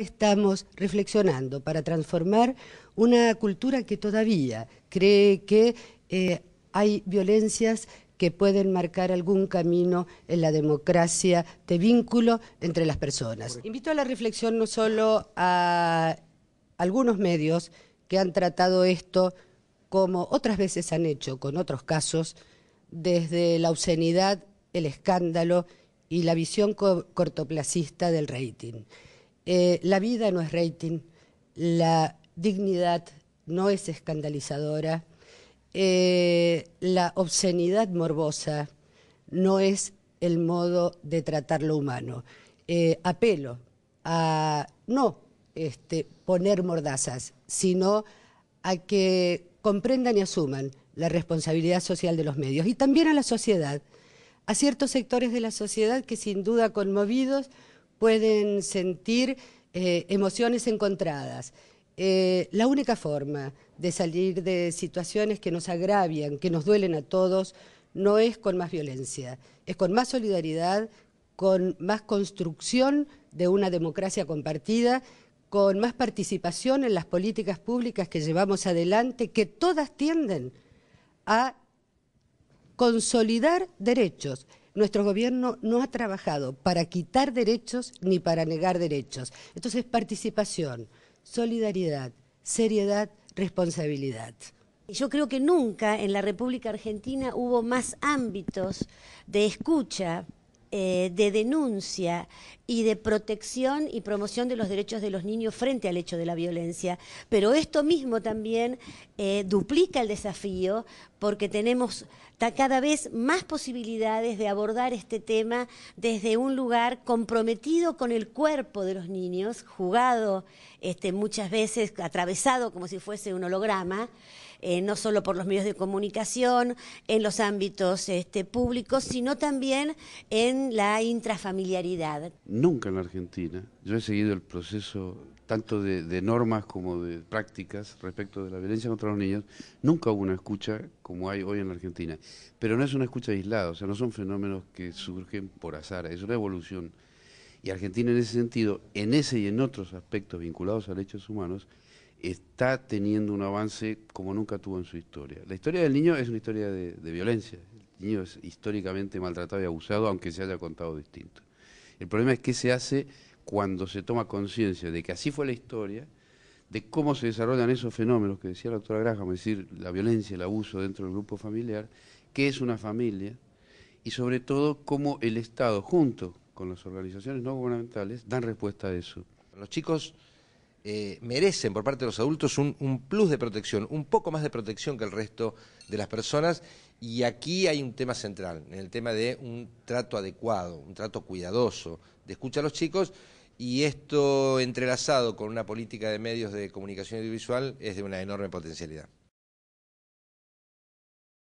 Estamos reflexionando para transformar una cultura que todavía cree que eh, hay violencias que pueden marcar algún camino en la democracia de vínculo entre las personas. Invito a la reflexión no solo a algunos medios que han tratado esto como otras veces han hecho con otros casos, desde la obscenidad, el escándalo y la visión cortoplacista del rating. Eh, la vida no es rating, la dignidad no es escandalizadora, eh, la obscenidad morbosa no es el modo de tratar lo humano. Eh, apelo a no este, poner mordazas, sino a que comprendan y asuman la responsabilidad social de los medios y también a la sociedad, a ciertos sectores de la sociedad que sin duda conmovidos pueden sentir eh, emociones encontradas. Eh, la única forma de salir de situaciones que nos agravian, que nos duelen a todos, no es con más violencia, es con más solidaridad, con más construcción de una democracia compartida, con más participación en las políticas públicas que llevamos adelante, que todas tienden a consolidar derechos nuestro gobierno no ha trabajado para quitar derechos ni para negar derechos. Entonces, participación, solidaridad, seriedad, responsabilidad. Yo creo que nunca en la República Argentina hubo más ámbitos de escucha, eh, de denuncia y de protección y promoción de los derechos de los niños frente al hecho de la violencia. Pero esto mismo también eh, duplica el desafío porque tenemos cada vez más posibilidades de abordar este tema desde un lugar comprometido con el cuerpo de los niños, jugado este, muchas veces, atravesado como si fuese un holograma, eh, no solo por los medios de comunicación, en los ámbitos este, públicos, sino también en la intrafamiliaridad nunca en la Argentina. Yo he seguido el proceso tanto de, normas como de prácticas respecto de la violencia contra los niños. Nunca hubo una escucha como hay hoy en la Argentina. Pero no es una escucha aislada, o sea, no son fenómenos que surgen por azar, es una evolución. Y Argentina en ese sentido, en ese y en otros aspectos vinculados a derechos humanos, está teniendo un avance como nunca tuvo en su historia. La historia del niño es una historia de violencia. El niño es históricamente maltratado y abusado, aunque se haya contado distinto. El problema es qué se hace cuando se toma conciencia de que así fue la historia, de cómo se desarrollan esos fenómenos que decía la doctora Graham, es decir, la violencia, el abuso dentro del grupo familiar, qué es una familia y sobre todo cómo el Estado, junto con las organizaciones no gubernamentales, dan respuesta a eso. Los chicos eh, merecen por parte de los adultos un, un, plus de protección, un poco más de protección que el resto de las personas. Y aquí hay un tema central, en el tema de un trato adecuado, un trato cuidadoso, de escucha a los chicos. Y esto entrelazado con una política de medios de comunicación audiovisual es de una enorme potencialidad.